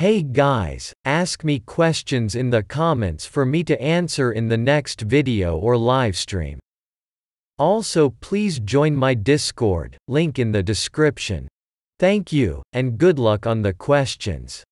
Hey guys, ask me questions in the comments for me to answer in the next video or livestream. Also please join my Discord, link in the description. Thank you, and good luck on the questions.